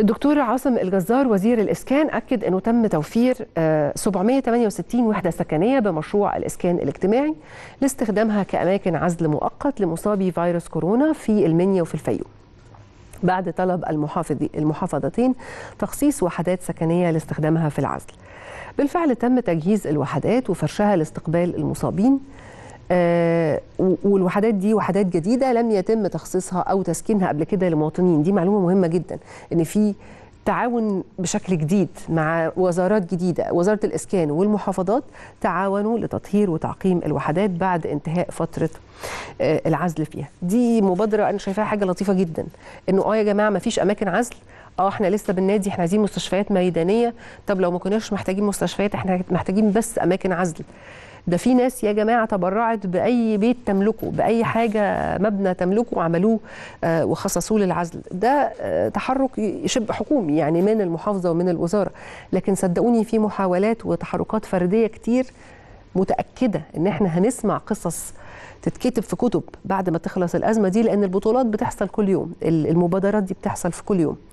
الدكتور عاصم الجزار وزير الإسكان أكد أنه تم توفير 768 آه، وحدة سكنية بمشروع الإسكان الاجتماعي لاستخدامها كأماكن عزل مؤقت لمصابي فيروس كورونا في المنيا وفي الفيوم بعد طلب المحافظتين تخصيص وحدات سكنية لاستخدامها في العزل بالفعل تم تجهيز الوحدات وفرشها لاستقبال المصابين آه، والوحدات دي وحدات جديده لم يتم تخصيصها او تسكينها قبل كده للمواطنين دي معلومه مهمه جدا ان في تعاون بشكل جديد مع وزارات جديدة وزارة الإسكان والمحافظات تعاونوا لتطهير وتعقيم الوحدات بعد انتهاء فترة آه، العزل فيها دي مبادرة أنا شايفاها حاجة لطيفة جدا إنه آه يا جماعة ما فيش أماكن عزل اه احنا لسه بالنادي احنا عايزين مستشفيات ميدانيه طب لو ما كناش محتاجين مستشفيات احنا محتاجين بس اماكن عزل ده في ناس يا جماعه تبرعت باي بيت تملكه باي حاجه مبنى تملكه عملوه آه، وخصصوه للعزل ده آه، تحرك شبه حكومي يعني من المحافظه ومن الوزاره لكن صدقوني في محاولات وتحركات فرديه كتير متاكده ان احنا هنسمع قصص تتكتب في كتب بعد ما تخلص الازمه دي لان البطولات بتحصل كل يوم المبادرات دي بتحصل في كل يوم